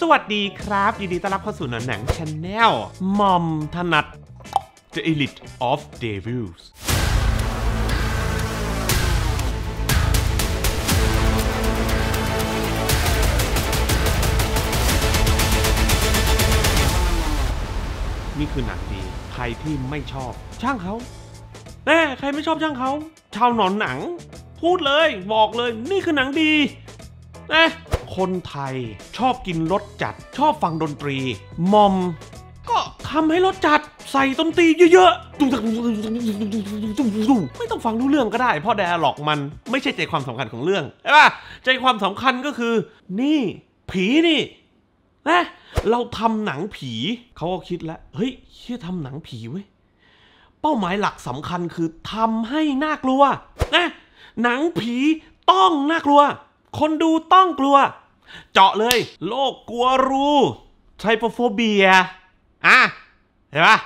สวัสดีครับยินดี ต้อนรับเข้าสู่หนังแชนแนลมอมถนัด The Elite of Devils นี่คือหนังดี ใครที่ไม่ชอบ ช่างเขา แน่ ใครไม่ชอบช่างเขา ชาวหนอนหนัง พูดเลย บอกเลยนี่คือหนังดีน่คนไทยชอบกินรสจัดชอบฟังดนตรี มอมก็ทำให้รสจัดใส่ดนตรีเยอะๆไม่ต้องฟังรู้เรื่องก็ได้เพราะแดร์ลอกมันไม่ใช่ใจความสำคัญของเรื่องใช่ป่ะใจความสำคัญก็คือ นี่ ผีนี่ นะ เราทำหนังผีเขาก็คิดแล้วเฮ้ยชื่อทำหนังผีเว้ยเป้าหมายหลักสำคัญคือทำให้น่ากลัวนะหนังผีต้องน่ากลัว คนดูต้องกลัวเจาะเลยโรคกลัวรูไทโปโฟเบีย อ่ะ เห็นปะ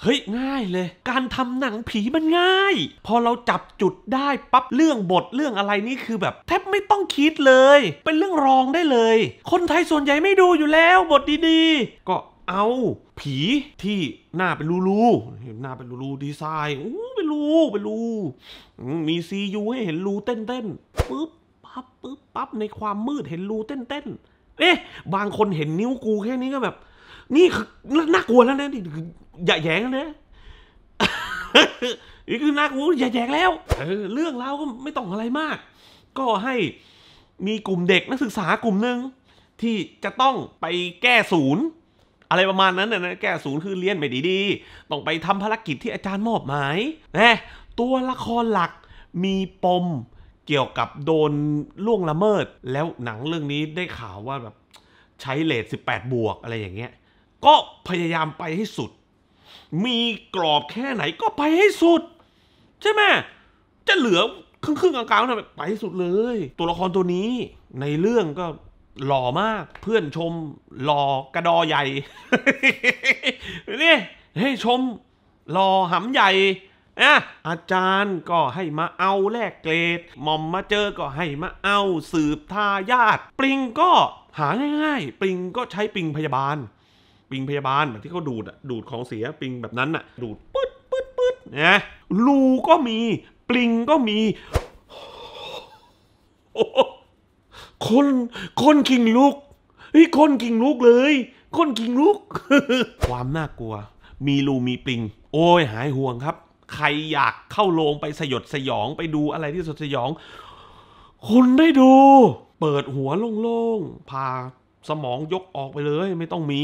เฮ้ย ง่ายเลย การทำหนังผีมันง่าย พอเราจับจุดได้ปั๊บ เรื่องบทเรื่องอะไรนี่คือแบบ แทบไม่ต้องคิดเลย เป็นเรื่องรองได้เลย คนไทยส่วนใหญ่ไม่ดูอยู่แล้ว บทดีๆ ก็เอาผีที่หน้าเป็นรูรูหน้าเป็นรูรูดีไซน์อู้เป็นรูเป็นรูมีซียูให้เห็นรูเต้นเต้นปุ๊บฮั๊บปึ๊บปั๊บในความมืดเห็นรูเต้นเต้น เอ๊ะบางคนเห็นนิ้วกูแค่นี้ก็แบบ นี่คือน่ากลัวแล้วนะนี่คืออย่าแยงนะนี่คือน่ากลัวอย่าแยงแล้วเออเรื่องเราก็ไม่ต้องอะไรมาก ก็ให้มีกลุ่มเด็กนักศึกษากลุ่มหนึ่งที่จะต้องไปแก้ศูนย์อะไรประมาณนั้นนะแก้ศูนย์คือเรียนไปดีๆ ต้องไปทำภารกิจที่อาจารย์มอบหมายนะตัวละครหลักมีปมเกี่ยวกับโดนล่วงละเมิดแล้วหนังเรื่องนี้ได้ข่าวว่าแบบ ใช้เลท18บวกอะไรอย่างเงี้ยก็พยายามไปให้สุด มีกรอบแค่ไหนก็ไปให้สุด ใช่ไหมจะเหลือครึ่งๆกลางๆทำไไปให้สุดเลย ตัวละครตัวนี้ในเรื่องก็หล่อมากเพื่อนชมหล่อกระดอใหญ่นี่ให้ชมหล่อหำใหญ่อ่ะอาจารย์ก็ให้มาเอาแลกเกรดหม่อมมาเจอก็ให้มาเอาสืบทายาทปริงก็หาง่ายๆปริงก็ใช้ปริงพยาบาลปริงพยาบาลแบบที่เขาดูดอะดูดของเสียปริงแบบนั้นอ่ะ ดูดปึ๊ดปึ๊ดปึ๊ดนะ รูก็มีปริงก็มี คนคนคิงลุก เฮ้ย คนคิงลุกเลย คนคิงลุก ความน่ากลัว มีรูมีปริง โอ้ยหายห่วงครับใครอยากเข้าโรงไปสยดสยอง ไปดูอะไรที่สดสยอง คุณได้ดู เปิดหัวโล่งๆ พาสมองยกออกไปเลยไม่ต้องมี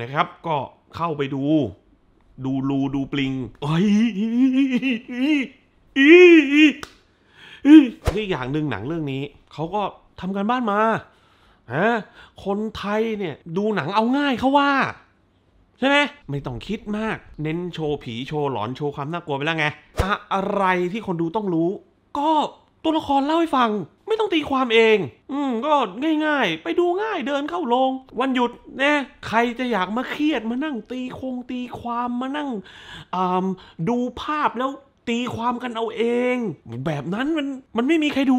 นะครับ ก็เข้าไปดู ดูรูดูปลิงอ้ยนี่อย่างหนึ่งหนังเรื่องนี้ เขาก็ทำกันบ้านมาฮะคนไทยเนี่ย ดูหนังเอาง่ายเขาว่าใช่ไหมไม่ต้องคิดมาก เน้นโชว์ผีโชว์หลอนโชว์ความน่ากลัวไปแล้วไงอะอะไรที่คนดูต้องรู้ ก็ตัวละครเล่าให้ฟัง ไม่ต้องตีความเอง อืมก็ง่ายๆ ไปดูง่ายเดินเข้าลงวันหยุดเนี่ยใครจะอยากมาเครียดมานั่ง ตีคงตีความมานั่งอ่าดูภาพแล้วตีความกันเอาเอง แบบนั้นมันมันไม่มีใครดู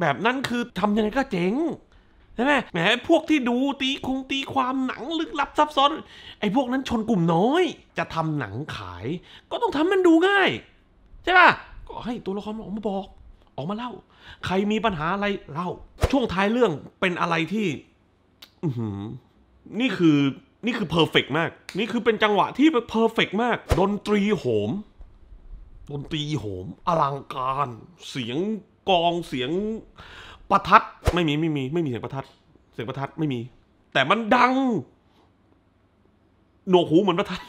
แบบนั้นคือทำยังไงก็เจ๋งใช่ไหมแหมพวกที่ดูตีคงตีความหนังลึกลับซับซ้อน ไอ้พวกนั้นชนกลุ่มน้อย จะทำหนังขาย ก็ต้องทำมันดูง่ายใช่ป่ะก็ให้ตัวละครออกมาบอก ออกมาเล่า ใครมีปัญหาอะไร เล่า ช่วงท้ายเรื่องเป็นอะไรที่นี่คือนี่คือเพอร์เฟกมาก นี่คือเป็นจังหวะที่เพอร์เฟกมากดนตรีโหมดนตรีโหมอลังการ เสียงกองเสียงประทัดไม่มีไม่มี ไม่มีเสียงประทัด เสียงประทัดไม่มี แต่มันดัง หนวกหูเหมือนประทัด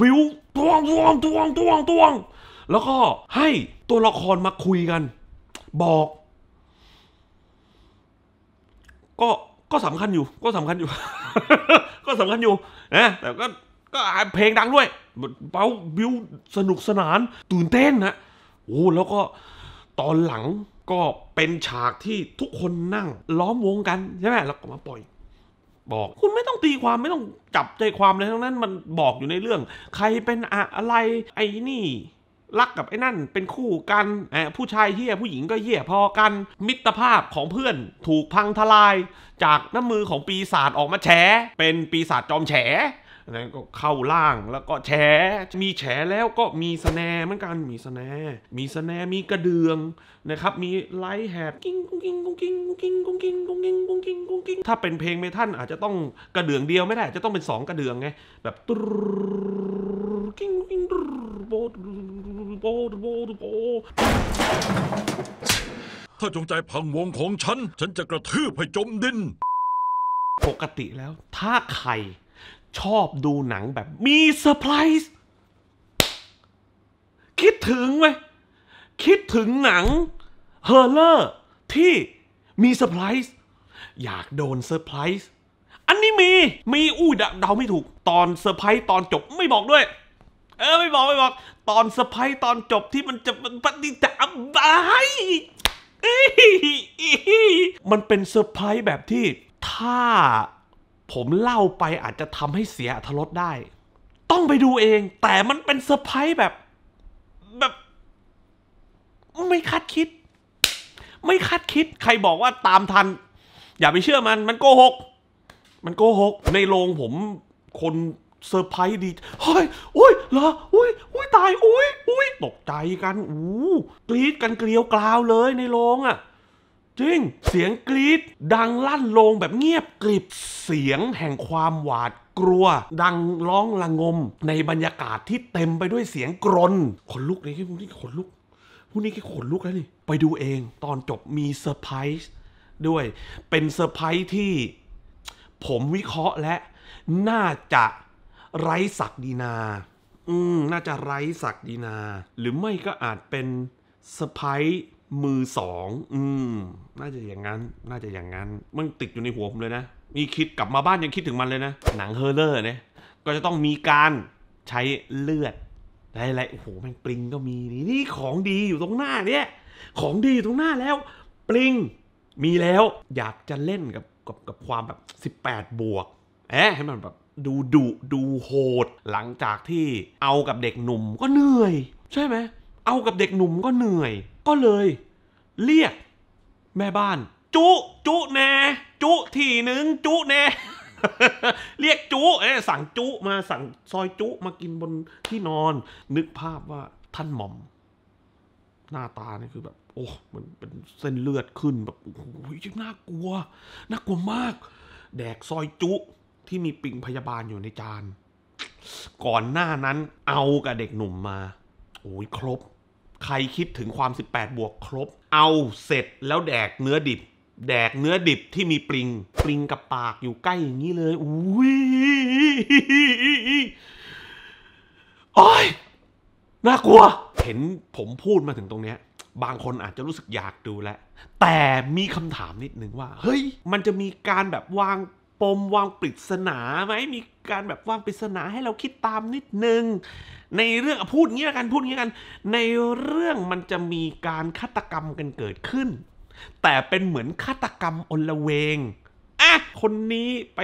วิวตวงตวงตวงตวงตวง แล้วก็ให้ตัวละครมาคุยกัน บอก ก็ก็สำคัญอยู่ ก็สำคัญอยู่ ก็สำคัญอยู่นะแต่ก็ก็เพลงดังด้วยเป้าบิวสนุกสนาน ตื่นเต้นนะโอ้แล้วก็ตอนหลังก็เป็นฉากที่ทุกคนนั่ง ล้อมวงกันใช่ไหมแล้วก็มาปล่อยบอกคุณไม่ต้องตีความไม่ต้องจับใจความเลยทั้งนั้นมันบอกอยู่ในเรื่อง ใครเป็นอะไร ไอ้นี่ รักกับไอ้นั่นเป็นคู่กันผู้ชายเฮี้ยผู้หญิงก็เฮี้ยพอกันมิตรภาพของเพื่อนถูกพังทลาย จากน้ำมือของปีศาจออกมาแฉเป็นปีศาจจอมแฉนั้นก็เข้าล่างแล้วก็แฉมีแฉแล้วก็มีสแนเหมือนกัน มีสแนมีสแนมีกระเดืองนะครับมีไลท์แฮบกิ้งกุ้งกิ้งกุ้งกิ้งกุ้งกิ้งกุ้งกิ้งกุ้งกิ้งกุ้งกิ้งกุ้งกิ้งถ้าเป็นเพลงเมทัลอาจจะต้องกระเดืองเดียว ไม่ได้จะต้องเป็นสองกระเดืองไงแบบตุ๊กิ้งกิ้งตุ๊โบตุ๊ดโบตุ๊ดโบตุ๊ดโบถ้าจงใจพังวงของฉันฉันจะกระทืบให้จมดิน ปกติแล้ว ถ้าใครชอบดูหนังแบบมีเซอร์ไพรส์ คิดถึงไหมคิดถึงหนังเฮอร์เลอร์ที่มีเซอร์ไพรส์ อยากโดนเซอร์ไพรส์ อันนี้มี มีอู้ดเดาไม่ถูก ตอนเซอร์ไพรส์ตอนจบ ไม่บอกด้วย เออไม่บอก ไม่บอก ตอนเซอร์ไพรส์ตอนจบที่มันจะมันปฏิจจบายมันเป็นเซอร์ไพรส์แบบที่ ถ้าผมเล่าไปอาจจะทำให้เสียอรรถรสได้ ต้องไปดูเอง แต่มันเป็นเซอร์ไพรส์แบบ แบบ ไม่คาดคิด ไม่คาดคิด ใครบอกว่าตามทัน อย่าไปเชื่อมัน มันโกหก มันโกหก ในโรงผม คนเซอร์ไพรส์ดี เฮ้ย อุ้ยเหรออุ้ยอุ้ยตาย อุ้ยอุ้ยตกใจกัน อู้ กรีดกันเกลียวกราวเลยในโรงอะ่ะจริง เสียงกรีดดังลั่นลงแบบเงียบกริบ เสียงแห่งความหวาดกลัว ดังร้องระงม ในบรรยากาศที่เต็มไปด้วยเสียงกรนขนลุกเลยที่พวกนี้ขนลุกพวกนี้แค่ขนลุกแล้วนี่ไปดูเอง ตอนจบมีเซอร์ไพรส์ด้วย เป็นเซอร์ไพรส์ที่ ผมวิเคราะห์และน่าจะไร้ศักดินาอืมน่าจะไร้ศักดินา หรือไม่ก็อาจเป็นเซอร์ไพรส์มือสอง อืม น่าจะอย่างนั้น น่าจะอย่างนั้นมันติดอยู่ในหัวผมเลยนะ มีคิดกลับมาบ้านยังคิดถึงมันเลยนะ หนังเฮอร์เลอร์เนี่ยก็จะต้องมีการใช้เลือดอะไรๆโอ้โห แม่งปริงก็มีนี่นี่ของดีอยู่ตรงหน้าเนี่ยของดีอยู่ตรงหน้าแล้ว ปริงมีแล้ว อยากจะเล่นกับกับกับความแบบ18บวกแอะให้มันแบบดูดุดูโหด หลังจากที่เอากับเด็กหนุ่มก็เหนื่อย ใช่ไหมเอากับเด็กหนุ่มก็เหนื่อย ก็เลย เรียกแม่บ้าน จุจุ แน จุทีหนึ่งจุแน เรียกจุเอสั่งจุมาสั่งซอยจุมากินบนที่นอน นึกภาพว่าท่านหม่อม หน้าตานี่คือแบบโอ้มันเป็นเส้นเลือดขึ้นแบบโอ้ยน่ากลัวน่ากลัวมากแดกซอยจุที่มีปิงพยาบาลอยู่ในจานก่อนหน้านั้นเอากับเด็กหนุ่มมาโอ้ยครบใครคิดถึงความ 18 บวกครบ เอาเสร็จแล้วแดกเนื้อดิบ แดกเนื้อดิบที่มีปริง ปริงกับปากอยู่ใกล้อย่างนี้เลยอุ้ยโอ้ยน่ากลัว เห็นผมพูดมาถึงตรงเนี้ยบางคนอาจจะรู้สึกอยากดูแลแต่มีคำถามนิดนึงว่า เฮ้ย มันจะมีการแบบวางปมวางปริศนาไหมมีการแบบวางปริศนาให้เราคิดตามนิดนึง ในเรื่องพูดงี้กันพูดงี้กัน ในเรื่องมันจะมีการฆาตกรรมกันเกิดขึ้น แต่เป็นเหมือนฆาตกรรมอนลเวงอ่ะคนนี้ไป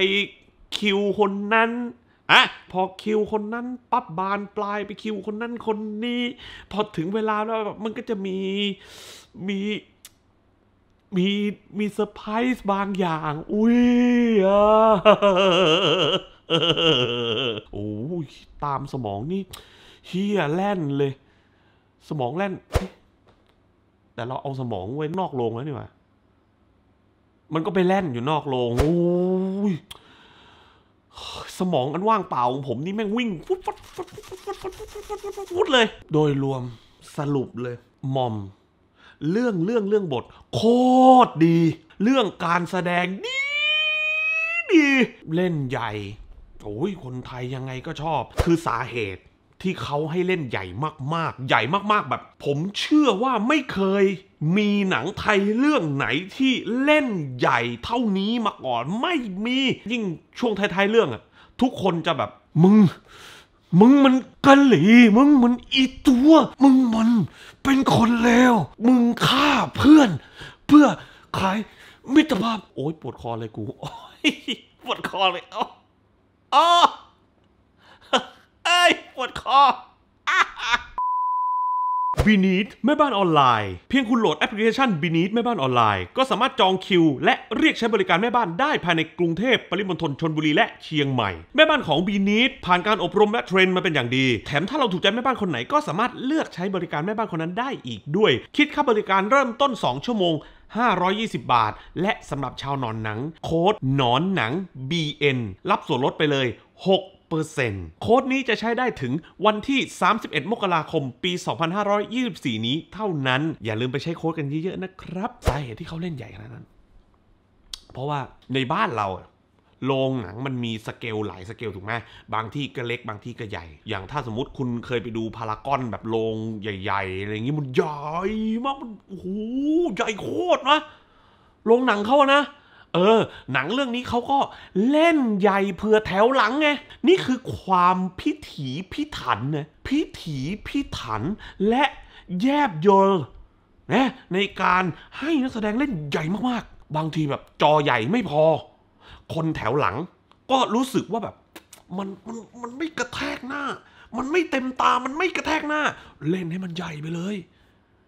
คิวคนนั้นอ่ะพอคิวคนนั้นปั๊บบานปลายไปคิวคนนั้นคนนี้ พอถึงเวลาแล้วมันก็จะมีมีมีมีเซอร์ไพรส์บางอย่าง อุ้ยอ่ะโอ้ยตามสมองนี่ เฮียแล่นเลย สมองแล่นแต่เราเอาสมองไว้นอกโรงแล้วนี่หว่ามันก็ไปแล่นอยู่นอกโรงโอ้ย สมองอันว่างเปล่าของผมนี่แม่งวิ่งฟุดฟุดฟุดฟุดฟุดฟุดเลย โดยรวมสรุปเลย มอมเรื่องเรื่องเรื่องบท โคตรดี เรื่องการแสดงดีดี เล่นใหญ่ โอ้ยคนไทยยังไงก็ชอบ คือสาเหตุที่เขาให้เล่นใหญ่มากๆ ใหญ่มาก ๆ แบบ ผมเชื่อว่าไม่เคย มีหนังไทยเรื่องไหนที่เล่นใหญ่เท่านี้มาก่อนไม่มี ยิ่งช่วงไทยๆ เรื่องอะทุกคนจะแบบมึงมึงมันกะหลีมึงมันอีตัว มึงมันเป็นคนเลว มึงฆ่าเพื่อน เพื่อขายมิตรภาพโอ้ยปวดคอเลยกู โอ้ยปวดคอเลยอ๋อไอ้ปวดคอบีนีดแม่บ้านออนไลน์เพียงคุณโหลดแอปพลิเคชันบีนีดแม่บ้านออนไลน์ก็สามารถจอง คิว และเรียกใช้บริการแม่บ้านได้ภายในกรุงเทพปริมณฑลชนบุรีและเชียงใหม่ แม่บ้านของบีนีดผ่านการอบรมและเทรนมาเป็นอย่างดี แถมถ้าเราถูกใจแม่บ้านคนไหนก็สามารถเลือกใช้บริการแม่บ้านคนนั้นได้อีกด้วย คิดค่าบริการเริ่มต้น 2 ชั่วโมง 520 บาท และสำหรับชาวนอนหนัง โค้ด นอนหนัง BN รับส่วนลดไปเลย 6โค้ดนี้จะใช้ได้ถึงวันที่ 31มกราคมปี 2524 นี้เท่านั้น อย่าลืมไปใช้โค้ดกันเยอะ ๆ นะครับสาเหตุที่เขาเล่นใหญ่ขนาดนั้น เพราะว่าในบ้านเราโรงหนังมันมีสเกลหลายสเกลถูกไหม บางที่ก็เล็กบางที่ก็ใหญ่ อย่างถ้าสมมติคุณเคยไปดูพารากอนแบบโรงใหญ่ ๆ อะไรอย่างงี้มันใหญ่มากมันโอ้โหใหญ่โคตรนะโรงหนังเขาอะนะเออหนังเรื่องนี้เขาก็เล่นใหญ่เพื่อแถวหลังไง นี่คือความพิถีพิถันนะ พิถีพิถัน และแยบยลนะในการให้นักแสดงเล่นใหญ่มากๆ บางทีแบบจอใหญ่ไม่พอ คนแถวหลังก็รู้สึกว่าแบบ มันมันมันไม่กระแทกหน้า มันไม่เต็มตา มันไม่กระแทกหน้า เล่นให้มันใหญ่ไปเลย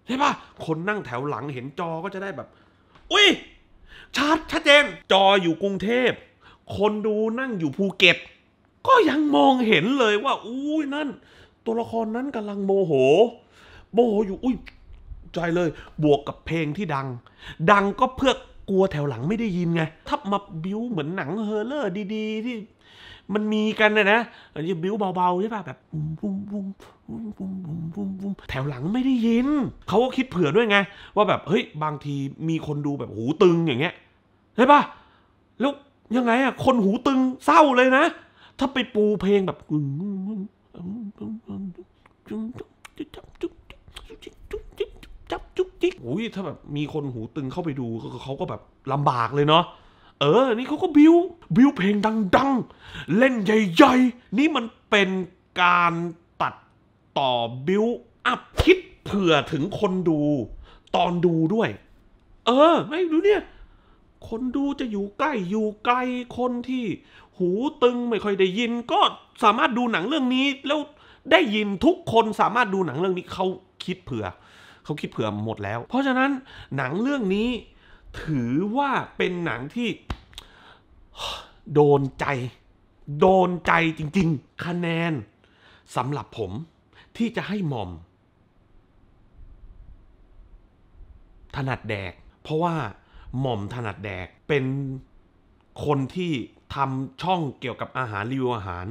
ใช่ปะคนนั่งแถวหลังเห็นจอก็จะได้แบบอุ้ยชัดชัดเจนจออยู่กรุงเทพ คนดูนั่งอยู่ภูเก็ตก็ยังมองเห็นเลยว่าอุ้ยนั่นตัวละครนั้นกำลังโมโห โมโหอยู่อุ้ยใจเลย บวกกับเพลงที่ดัง ดังก็เพื่อกลัวแถวหลังไม่ได้ยินไงทับมาบิ้วเหมือนหนังเฮอร์เลอร์ดี ๆ ที่มันมีกันนะนะอันนี้บิ้วเบาๆใช่ป่ะ แบบปุ้มปุ้มปุ้มปุ้มปุ้มปุ้มปุ้มแถวหลังไม่ได้ยินเขาก็คิดเผื่อด้วยไง ว่าแบบเฮ้ยบางทีมีคนดูแบบหูตึงอย่างเงี้ยใช่ป่ะ แล้วยังไงอะคนหูตึงเศร้าเลยนะ ถ้าไปปูเพลงแบบจกจิกอุ้ยถ้าแบบมีคนหูตึงเข้าไปดูเขาก็แบบลำบากเลยเนาะเออ นี่เขาก็บิวบิวเพลงดังๆ เล่นใหญ่ๆ นี่มันเป็นการตัดต่อบิวอัพคิดเผื่อถึงคนดู ตอนดูด้วย เออ ไม่ดูเนี่ย คนดูจะอยู่ใกล้ อยู่ไกล คนที่ หูตึงไม่ค่อยได้ยิน ก็สามารถดูหนังเรื่องนี้ แล้วได้ยินทุกคนสามารถดูหนังเรื่องนี้เขาคิดเผื่อเขาคิดเผื่อหมดแล้ว เพราะฉะนั้นหนังเรื่องนี้ถือว่าเป็นหนังที่ โดนใจ โดนใจจริง ๆ คะแนนสำหรับผม ที่จะให้หม่อม ถนัดแดก เพราะว่า หม่อมถนัดแดกเป็นคนที่ทำช่องเกี่ยวกับอาหารรีวิวอาหาร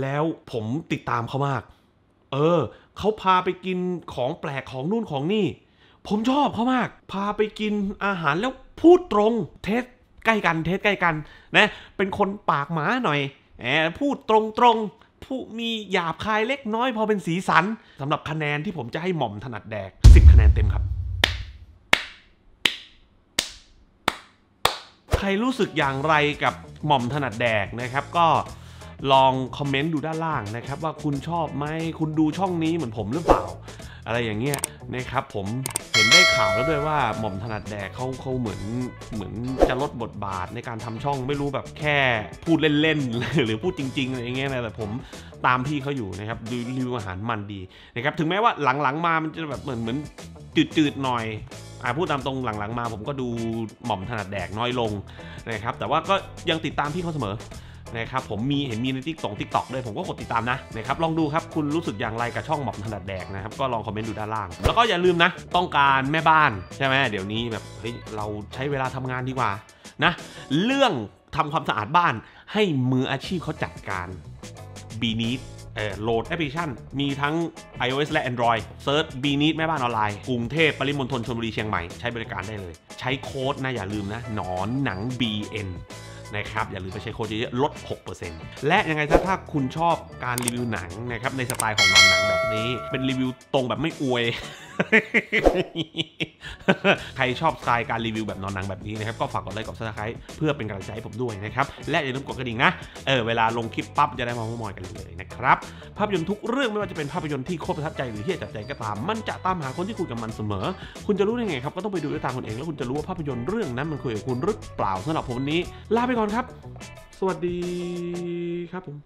แล้วผมติดตามเขามาก เออ เขาพาไปกินของแปลกของนู่นของนี่ผมชอบเขามากพาไปกินอาหารแล้วพูดตรงเทส ใกล้กันเทสใกล้กันนะเป็นคนปากหมาหน่อยแหมพูดตรงตรงผู้มีหยาบคายเล็กน้อย พอเป็นสีสันสำหรับคะแนนที่ผมจะให้หม่อมถนัดแดก10คะแนนเต็มครับ ใครรู้สึกอย่างไรกับหม่อมถนัดแดกนะครับก็ลองคอมเมนต์ดูด้านล่างนะครับ ว่าคุณชอบไหมคุณดูช่องนี้เหมือนผมหรือเปล่าอะไรอย่างเงี้ยนะครับผมเห็นได้ข่าวแล้วด้วยว่า หม่อมถนัดแดกเขาเขาเหมือน เหมือนจะลดบทบาทในการทำช่องไม่รู้แบบแค่พูดเล่นๆหรือพูดจริงๆอะไรเงี้ยนะแต่ผมตามพี่เขาอยู่นะครับรีวิวอาหารมันดีนะครับถึงแม้ว่าหลังๆมามันจะแบบเหมือนเหมือนจืดๆหน่อยอาพูดตามตรงหลังๆมาผมก็ดูหม่อมถนัดแดกน้อยลงนะครับ แต่ว่าก็ยังติดตามพี่เขาเสมอนะครับผมมีเห็นมีในทิกตกทิกตอกด้วย ผมก็กดติดตามนะนะครับลองดูครับคุณรู้สึกอย่างไรกับช่องหมอบถนัดแดกนะครับ ก็ลองคอมเมนต์ดูด้านล่าง แล้วก็อย่าลืมนะ ต้องการแม่บ้านใช่ไหมเดี๋ยวนี้แบบเฮ้ยเราใช้เวลาทำงานดีกว่านะเรื่องทำความสะอาดบ้านให้มืออาชีพเขาจัดการบีนีทโหลดแอปพลิเคชันมีทั้ง iOS และ Android เซิร์ช b n e e ดแม่บ้านออนไลน์กรุงเทพปริมณฑลชลบุรีเชียงใหม่ใช้บริการได้เลย ใช้โค้ดนะอย่าลืมนะหนอนหนัง BN นะครับอย่าลืมไปใช้โค้ดเยอะๆลด 6%และยังไงถ้าถ้าคุณชอบการรีวิวหนังนะครับในสไตล์ของนอนหนังแบบนี้ เป็นรีวิวตรงแบบไม่อวยใครชอบสไตล์การรีวิวแบบนอนหนังแบบนี้นะครับก็ฝากกดไลค์กดซับสไครต์เพื่อเป็นกำลังใจให้ผมด้วยนะครับ และอย่าลืมกดกระดิ่งนะเออเวลาลงคลิปปั๊บจะได้มาพูดมอยกันเลยนะครับ ภาพยนตร์ทุกเรื่องไม่ว่าจะเป็นภาพยนตร์ที่โคตรประทับใจหรือที่จับใจก็ตาม มันจะตามหาคนที่คุยกับมันเสมอ คุณจะรู้ได้ไงครับก็ต้องไปดูด้วยตาคุณเองแล้วคุณจะรู้ว่าภาพยนตร์เรื่องนั้นมันคุยกับคุณหรือเปล่าสำหรับผมนี้ลาไปก่อนครับ สวัสดีครับผม